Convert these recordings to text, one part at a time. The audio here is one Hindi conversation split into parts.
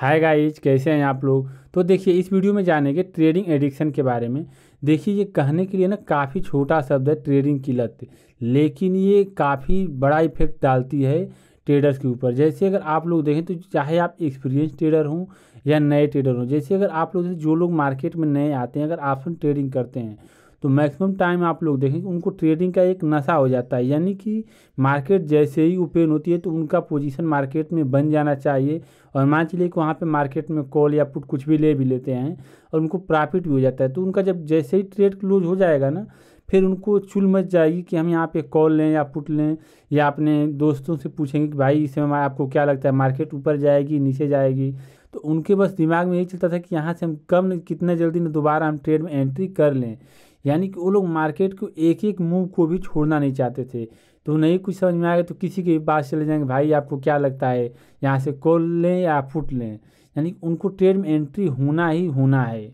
हाय गाइज कैसे हैं आप लोग तो देखिए इस वीडियो में जानेंगे ट्रेडिंग एडिक्शन के बारे में देखिए ये कहने के लिए ना काफ़ी छोटा शब्द है ट्रेडिंग की लत लेकिन ये काफ़ी बड़ा इफेक्ट डालती है ट्रेडर्स के ऊपर जैसे अगर आप लोग देखें तो चाहे आप एक्सपीरियंस ट्रेडर हों या नए ट्रेडर हों जैसे अगर आप लोग जो लोग मार्केट में नए आते हैं अगर आप ट्रेडिंग करते हैं तो मैक्सिमम टाइम आप लोग देखें कि उनको ट्रेडिंग का एक नशा हो जाता है यानी कि मार्केट जैसे ही ओपन होती है तो उनका पोजीशन मार्केट में बन जाना चाहिए और मान चलिए कि वहाँ पे मार्केट में कॉल या पुट कुछ भी ले भी लेते हैं और उनको प्रॉफिट भी हो जाता है तो उनका जब जैसे ही ट्रेड क्लोज हो जाएगा ना फिर उनको चुल मच जाएगी कि हम यहाँ पे कॉल लें या पुट लें या अपने दोस्तों से पूछेंगे कि भाई इस समय आपको क्या लगता है मार्केट ऊपर जाएगी नीचे जाएगी तो उनके बस दिमाग में यही चलता था कि यहाँ से हम कम कितने जल्दी दोबारा हम ट्रेड में एंट्री कर लें यानी कि वो लोग मार्केट को एक एक मूव को भी छोड़ना नहीं चाहते थे तो नहीं कुछ समझ में आ तो किसी के पास चले जाएंगे भाई आपको क्या लगता है यहाँ से कॉल लें या फुट लें यानी कि उनको ट्रेड में एंट्री होना ही होना है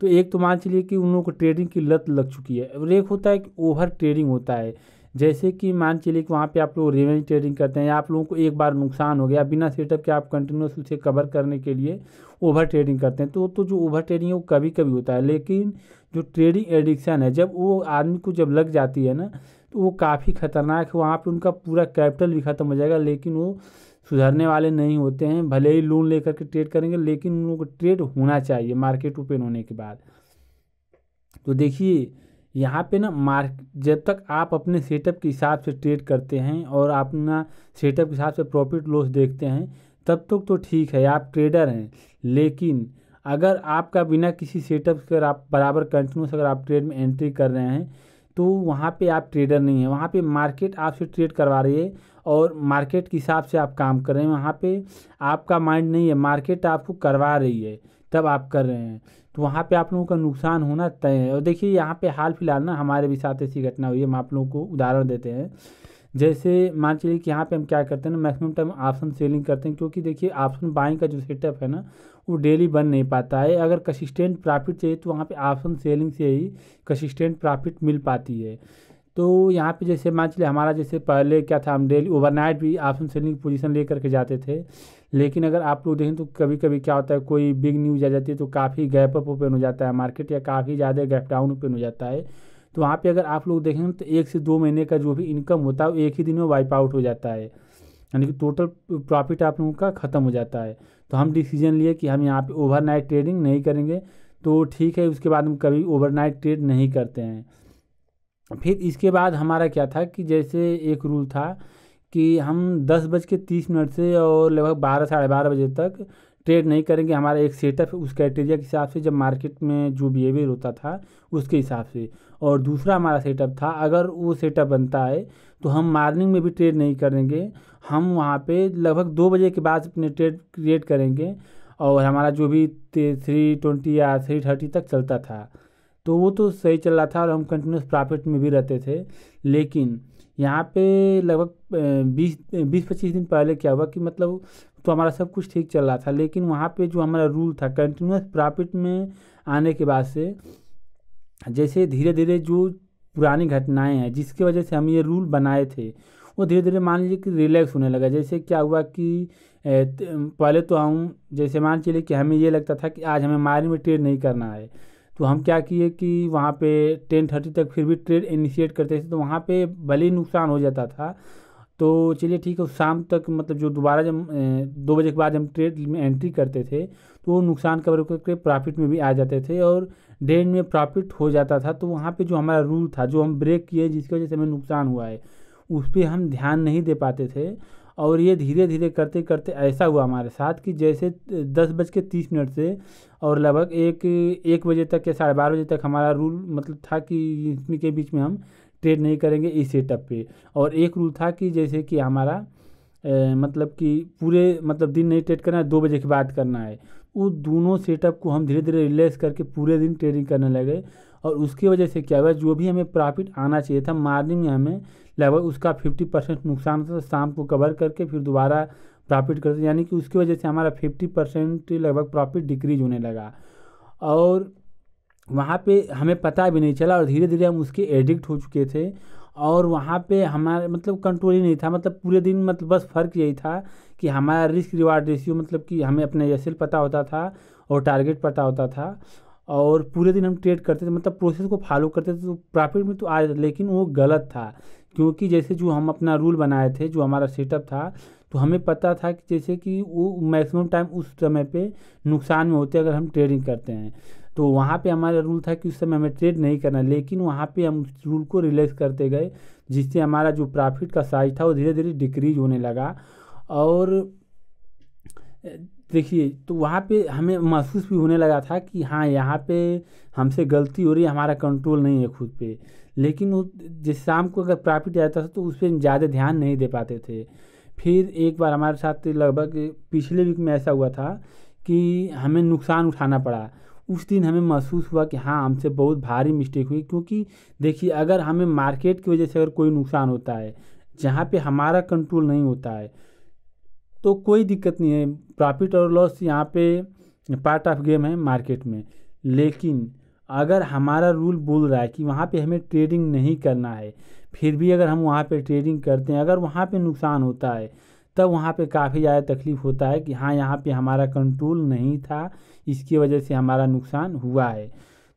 तो एक तो मान चलिए कि उन लोगों को ट्रेडिंग की लत लग चुकी है और एक होता है कि ओवर ट्रेडिंग होता है जैसे कि मान चलिए कि वहाँ पे आप लोग रिवेंज ट्रेडिंग करते हैं या आप लोगों को एक बार नुकसान हो गया बिना सेटअप के आप कंटिन्यूस उसे कवर करने के लिए ओवर ट्रेडिंग करते हैं तो तो जो ओवर ट्रेडिंग है वो कभी कभी होता है लेकिन जो ट्रेडिंग एडिक्शन है जब वो आदमी को जब लग जाती है ना तो वो काफ़ी खतरनाक है वहाँ पर उनका पूरा कैपिटल भी ख़त्म हो जाएगा लेकिन वो सुधरने वाले नहीं होते हैं भले ही लोन लेकर के ट्रेड करेंगे लेकिन उन लोगों को ट्रेड होना चाहिए मार्केट ओपन होने के बाद तो देखिए यहाँ पे ना मार्क जब तक आप अपने सेटअप के हिसाब से ट्रेड करते हैं और अपना सेटअप के हिसाब से प्रॉफिट लॉस देखते हैं तब तक तो, ठीक है आप ट्रेडर हैं लेकिन अगर आपका बिना किसी सेटअप के अगर आप बराबर कंटिन्यूस अगर आप ट्रेड में एंट्री कर रहे हैं तो वहाँ पे आप ट्रेडर नहीं हैं वहाँ पे मार्केट आपसे ट्रेड करवा रही है और मार्केट के हिसाब से आप काम कर रहे हैं वहाँ पे आपका माइंड नहीं है मार्केट आपको करवा रही है तब आप कर रहे हैं तो वहाँ पे आप लोगों का नुकसान होना तय है और देखिए यहाँ पे हाल फिलहाल ना हमारे भी साथ ऐसी घटना हुई है हम आप लोगों को उदाहरण देते हैं जैसे मान चलिए कि यहाँ पे हम क्या करते हैं ना मैक्सिमम टाइम ऑप्शन सेलिंग करते हैं क्योंकि देखिए ऑप्शन बाइंग का जो सेटअप है ना वो डेली बन नहीं पाता है अगर कंसिस्टेंट प्रॉफिट चाहिए तो वहाँ पर ऑप्शन सेलिंग से ही कंसिस्टेंट प्रॉफिट मिल पाती है तो यहाँ पे जैसे मान चलिए हमारा जैसे पहले क्या था हम डेली ओवरनाइट भी ऑप्शन सेलिंग पोजीशन ले करके जाते थे लेकिन अगर आप लोग देखें तो कभी कभी क्या होता है कोई बिग न्यूज़ आ जाती है तो काफ़ी गैप अप ओपन हो जाता है मार्केट या काफ़ी ज़्यादा गैप डाउन ओपन हो जाता है तो वहाँ पे अगर आप लोग देखें तो एक से दो महीने का जो भी इनकम होता है वो एक ही दिन में वाइप आउट हो जाता है यानी कि टोटल प्रॉफिट आप लोगों का ख़त्म हो जाता है तो हम डिसीजन लिए कि हम यहाँ पे ओवरनाइट ट्रेडिंग नहीं करेंगे तो ठीक है उसके बाद हम कभी ओवरनाइट ट्रेड नहीं करते हैं फिर इसके बाद हमारा क्या था कि जैसे एक रूल था कि हम दस बज के तीस मिनट से और लगभग बारह साढ़े बारह बजे तक ट्रेड नहीं करेंगे हमारा एक सेटअप उस क्राइटेरिया के हिसाब से जब मार्केट में जो बिहेवियर होता था उसके हिसाब से और दूसरा हमारा सेटअप था अगर वो सेटअप बनता है तो हम मॉर्निंग में भी ट्रेड नहीं करेंगे हम वहाँ पे लगभग दो बजे के बाद अपने ट्रेड क्रिएट करेंगे और हमारा जो भी थ्री ट्वेंटी या थ्री थर्टी तक चलता था तो वो तो सही चल रहा था और हम कंटिन्यूस प्रॉफिट में भी रहते थे लेकिन यहाँ पे लगभग बीस बीस पच्चीस दिन पहले क्या हुआ कि मतलब तो हमारा सब कुछ ठीक चल रहा था लेकिन वहाँ पे जो हमारा रूल था कंटिन्यूस प्रॉफिट में आने के बाद से जैसे धीरे धीरे जो पुरानी घटनाएं हैं जिसकी वजह से हम ये रूल बनाए थे वो धीरे धीरे मान लीजिए कि रिलैक्स होने लगा जैसे क्या हुआ कि पहले तो हम जैसे मान चलिए कि हमें ये लगता था कि आज हमें मारे में ट्रेड नहीं करना है तो हम क्या किए कि वहाँ पे टेन थर्टी तक फिर भी ट्रेड इनिशिएट करते थे तो वहाँ पे भले ही नुकसान हो जाता था तो चलिए ठीक है शाम तक मतलब जो दोबारा जब दो बजे के बाद हम ट्रेड में एंट्री करते थे तो वो नुकसान कवर करके प्रॉफिट में भी आ जाते थे और डेन में प्रॉफिट हो जाता था तो वहाँ पे जो हमारा रूल था जो हम ब्रेक किए जिसकी वजह से हमें नुकसान हुआ है उस पर हम ध्यान नहीं दे पाते थे और ये धीरे धीरे करते करते ऐसा हुआ हमारे साथ कि जैसे दस बज के तीस मिनट से और लगभग एक एक बजे तक या साढ़े बारह बजे तक हमारा रूल मतलब था कि इसमें के बीच में हम ट्रेड नहीं करेंगे इस सेटअप पे और एक रूल था कि जैसे कि हमारा ए, मतलब कि पूरे मतलब दिन नहीं ट्रेड करना है दो बजे के बाद करना है वो दोनों सेटअप को हम धीरे धीरे रिलैक्स करके पूरे दिन ट्रेडिंग करने लगे और उसकी वजह से क्या हुआ जो भी हमें प्रॉफिट आना चाहिए था मार्निंग में हमें लगभग उसका फिफ्टी परसेंट नुकसान था तो शाम को कवर करके फिर दोबारा प्रॉफिट करते यानी कि उसकी वजह से हमारा फिफ्टी परसेंट लगभग प्रॉफिट डिक्रीज होने लगा और वहाँ पे हमें पता भी नहीं चला और धीरे धीरे हम उसके एडिक्ट हो चुके थे और वहाँ पे हमारा मतलब कंट्रोल ही नहीं था मतलब पूरे दिन मतलब बस फ़र्क यही था कि हमारा रिस्क रिवार्ड रेशियो मतलब कि हमें अपने एस पता होता था और टारगेट पता होता था और पूरे दिन हम ट्रेड करते थे मतलब प्रोसेस को फॉलो करते थे तो प्रॉफिट में तो आ जाता लेकिन वो गलत था क्योंकि जैसे जो हम अपना रूल बनाए थे जो हमारा सेटअप था तो हमें पता था कि जैसे कि वो मैक्सिमम टाइम उस समय पे नुकसान में होते अगर हम ट्रेडिंग करते हैं तो वहाँ पे हमारा रूल था कि उस समय हमें ट्रेड नहीं करना लेकिन वहाँ पे हम उस रूल को रिलैक्स करते गए जिससे हमारा जो प्रॉफिट का साइज था वो धीरे धीरे डिक्रीज होने लगा और देखिए तो वहाँ पे हमें महसूस भी होने लगा था कि हाँ यहाँ पे हमसे गलती हो रही है हमारा कंट्रोल नहीं है खुद पे लेकिन वो जिस शाम को अगर प्रॉफिट आता था तो उस पर ज़्यादा ध्यान नहीं दे पाते थे फिर एक बार हमारे साथ लगभग पिछले वीक में ऐसा हुआ था कि हमें नुकसान उठाना पड़ा उस दिन हमें महसूस हुआ कि हाँ हमसे बहुत भारी मिस्टेक हुई क्योंकि देखिए अगर हमें मार्केट की वजह से अगर कोई नुकसान होता है जहाँ पे हमारा कंट्रोल नहीं होता है तो कोई दिक्कत नहीं है प्रॉफिट और लॉस यहाँ पे पार्ट ऑफ गेम है मार्केट में लेकिन अगर हमारा रूल बोल रहा है कि वहाँ पे हमें ट्रेडिंग नहीं करना है फिर भी अगर हम वहाँ पे ट्रेडिंग करते हैं अगर वहाँ पे नुकसान होता है तब वहाँ पे काफ़ी ज़्यादा तकलीफ़ होता है कि हाँ यहाँ पे हमारा कंट्रोल नहीं था इसकी वजह से हमारा नुकसान हुआ है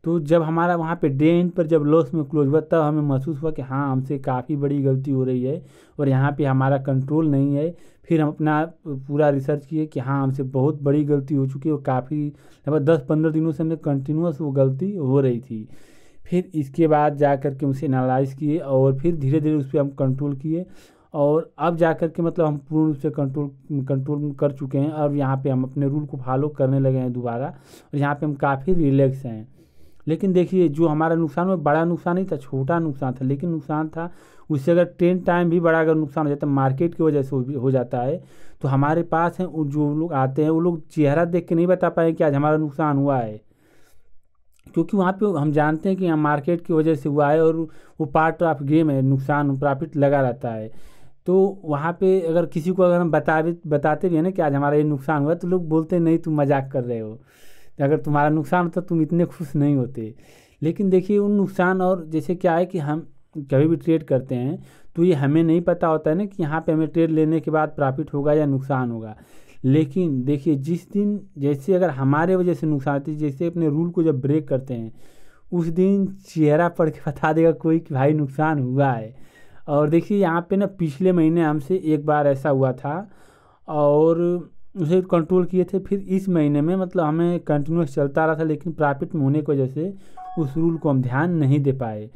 तो जब हमारा वहाँ पे एंड पर जब लॉस में क्लोज हुआ तब हमें महसूस हुआ कि हाँ हमसे काफ़ी बड़ी गलती हो रही है और यहाँ पे हमारा कंट्रोल नहीं है फिर हम अपना पूरा रिसर्च किए कि हाँ हमसे बहुत बड़ी गलती हो चुकी है और काफ़ी लगभग दस पंद्रह दिनों से हमें कंटिन्यूस वो गलती हो रही थी फिर इसके बाद जा कर के उसे एनालाइज किए और फिर धीरे धीरे उस पर हम कंट्रोल किए और अब जा कर के मतलब हम पूर्ण रूप से कंट्रोल कंट्रोल कर चुके हैं और यहाँ पे हम अपने रूल को फॉलो करने लगे हैं दोबारा और यहाँ पे हम काफ़ी रिलैक्स हैं लेकिन देखिए जो हमारा नुकसान हुआ बड़ा नुकसान नहीं था छोटा नुकसान था लेकिन नुकसान था उससे अगर ट्रेन टाइम भी बड़ा अगर नुकसान हो जाता है मार्केट की वजह से हो जाता है तो हमारे पास हैं जो लोग आते हैं वो लोग चेहरा देख के नहीं बता पाए कि आज हमारा नुकसान हुआ है क्योंकि वहाँ पे हम जानते हैं कि यहाँ मार्केट की वजह से हुआ है और वो पार्ट ऑफ गेम है नुकसान प्रॉफिट लगा रहता है तो वहाँ पे अगर किसी को अगर हम बता बताते भी हैं ना कि आज हमारा ये नुकसान हुआ तो लोग बोलते नहीं तुम मजाक कर रहे हो अगर तुम्हारा नुकसान होता तुम इतने खुश नहीं होते लेकिन देखिए उन नुकसान और जैसे क्या है कि हम कभी भी ट्रेड करते हैं तो ये हमें नहीं पता होता है ना कि यहाँ पे हमें ट्रेड लेने के बाद प्रॉफिट होगा या नुकसान होगा लेकिन देखिए जिस दिन जैसे अगर हमारे वजह से नुकसान होती है जैसे अपने रूल को जब ब्रेक करते हैं उस दिन चेहरा पढ़ के बता देगा कोई कि भाई नुकसान हुआ है और देखिए यहाँ पे ना पिछले महीने हमसे एक बार ऐसा हुआ था और उसे कंट्रोल किए थे फिर इस महीने में मतलब हमें कंटिन्यूस चलता रहा था लेकिन प्रॉफिट में होने की वजह से उस रूल को हम ध्यान नहीं दे पाए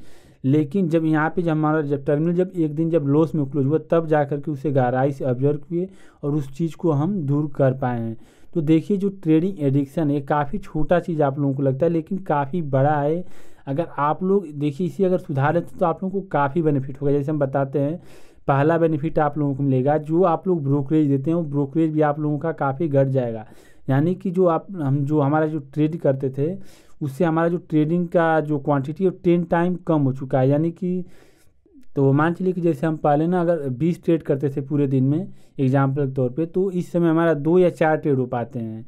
लेकिन जब यहाँ पे जब हमारा जब टर्मिनल जब एक दिन जब लॉस में क्लोज हुआ तब जा करके के उसे गहराई से ऑब्जर्व किए और उस चीज़ को हम दूर कर पाए हैं तो देखिए जो ट्रेडिंग एडिक्शन है काफ़ी छोटा चीज़ आप लोगों को लगता है लेकिन काफ़ी बड़ा है अगर आप लोग देखिए इसे अगर सुधारें तो आप लोगों को काफ़ी बेनिफिट होगा जैसे हम बताते हैं पहला बेनिफिट आप लोगों को मिलेगा जो आप लोग ब्रोकरेज देते हैं वो ब्रोकरेज भी आप लोगों का काफ़ी घट जाएगा यानी कि जो आप हम जो हमारा जो ट्रेड करते थे उससे हमारा जो ट्रेडिंग का जो क्वांटिटी है टेन टाइम कम हो चुका है यानी कि तो मान चलिए कि जैसे हम पहले ना अगर बीस ट्रेड करते थे पूरे दिन में एग्जाम्पल के तौर पर तो इस समय हमारा दो या चार ट्रेड हो पाते हैं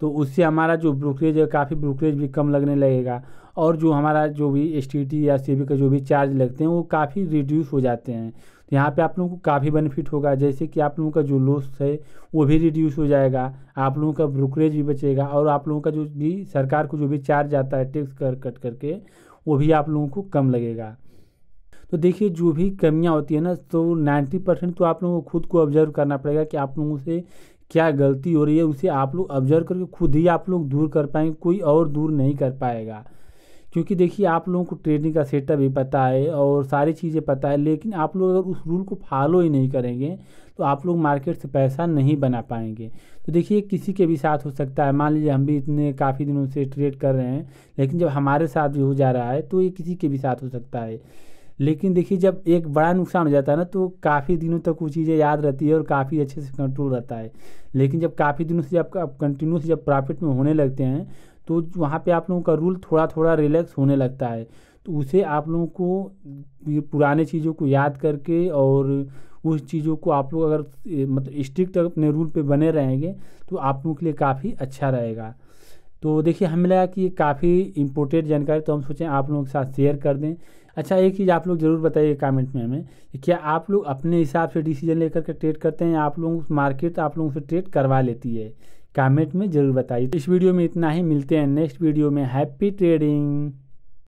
तो उससे हमारा जो ब्रोकरेज है काफ़ी ब्रोकरेज भी कम लगने लगेगा और जो हमारा जो भी एस या सी का जो भी चार्ज लगते हैं वो काफ़ी रिड्यूस हो जाते हैं तो यहाँ पे आप लोगों को काफ़ी बेनिफिट होगा जैसे कि आप लोगों का जो लॉस है वो भी रिड्यूस हो जाएगा आप लोगों का ब्रोकरेज भी बचेगा और आप लोगों का जो भी सरकार को जो भी चार्ज आता है टैक्स कर कट करके वो भी आप लोगों को कम लगेगा तो देखिए जो भी कमियाँ होती है ना तो नाइन्टी परसेंट तो आप लोगों को खुद को ऑब्जर्व करना पड़ेगा कि आप लोगों से क्या गलती हो रही है उसे आप लोग ऑब्जर्व करके खुद ही आप लोग दूर कर पाएंगे कोई और दूर नहीं कर पाएगा क्योंकि देखिए आप लोगों को ट्रेडिंग का सेटअप भी पता है और सारी चीज़ें पता है लेकिन आप लोग अगर उस रूल को फॉलो ही नहीं करेंगे तो आप लोग मार्केट से पैसा नहीं बना पाएंगे तो देखिए किसी के भी साथ हो सकता है मान लीजिए हम भी इतने काफ़ी दिनों से ट्रेड कर रहे हैं लेकिन जब हमारे साथ भी हो जा रहा है तो ये किसी के भी साथ हो सकता है लेकिन देखिए जब एक बड़ा नुकसान हो जाता है ना तो काफ़ी दिनों तक वो चीज़ें याद रहती है और काफ़ी अच्छे से कंट्रोल रहता है लेकिन जब काफ़ी दिनों से जब आप कंटिन्यूस जब प्रॉफिट में होने लगते हैं तो वहाँ पे आप लोगों का रूल थोड़ा थोड़ा रिलैक्स होने लगता है तो उसे आप लोगों को ये पुराने चीज़ों को याद करके और उस चीज़ों को आप लोग अगर मतलब स्ट्रिक्ट अपने रूल पे बने रहेंगे तो आप लोगों के लिए काफ़ी अच्छा रहेगा तो देखिए हमें लगा कि ये काफ़ी इम्पोर्टेंट जानकारी तो हम सोचें आप लोगों के साथ शेयर कर दें अच्छा एक चीज़ आप लोग ज़रूर बताइए कमेंट में हमें क्या आप लोग अपने हिसाब से डिसीजन लेकर के ट्रेड करते हैं आप लोग मार्केट आप लोगों से ट्रेड करवा लेती है कमेंट में ज़रूर बताइए इस वीडियो में इतना ही मिलते हैं नेक्स्ट वीडियो में हैप्पी ट्रेडिंग